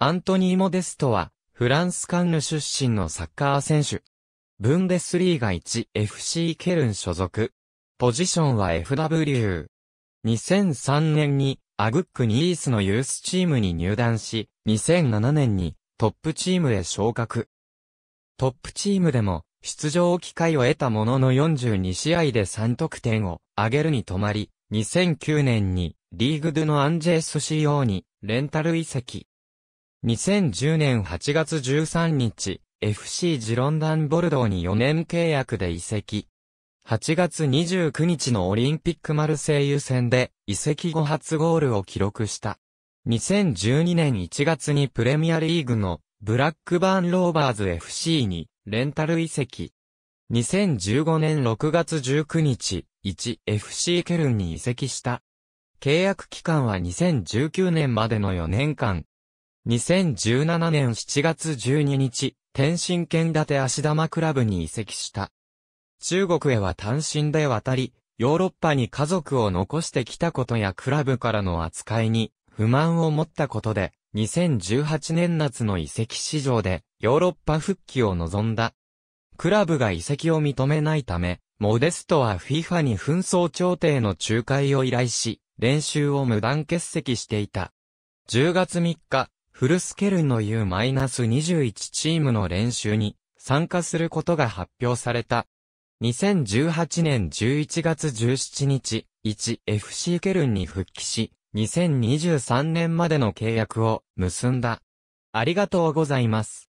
アントニー・モデストは、フランスカンヌ出身のサッカー選手。ブンデスリーガ 1FC ケルン所属。ポジションは FW。2003年に、アグックニースのユースチームに入団し、2007年にトップチームへ昇格。トップチームでも出場機会を得たものの42試合で3得点を挙げるに止まり、2009年にリーグドゥのアンジェス CO にレンタル移籍。2010年8月13日、FC ジロンダンボルドーに4年契約で移籍。8月29日のオリンピックマルセイユ戦で移籍後初ゴールを記録した。2012年1月にプレミアリーグのブラックバーンローバーズ FC にレンタル移籍。2015年6月19日、1FC ケルンに移籍した。契約期間は2019年までの4年間、2017年7月12日、天津県建足玉クラブに移籍した。中国へは単身で渡り、ヨーロッパに家族を残してきたことやクラブからの扱いに不満を持ったことで、2018年夏の移籍市場でヨーロッパ復帰を望んだ。クラブが移籍を認めないため、モデストは FIFA に紛争調停の仲介を依頼し、練習を無断欠席していた。10月3日、フルスケルンの U-21 チームの練習に参加することが発表された。2018年11月17日、1FC ケルンに復帰し、2023年までの契約を結んだ。ありがとうございます。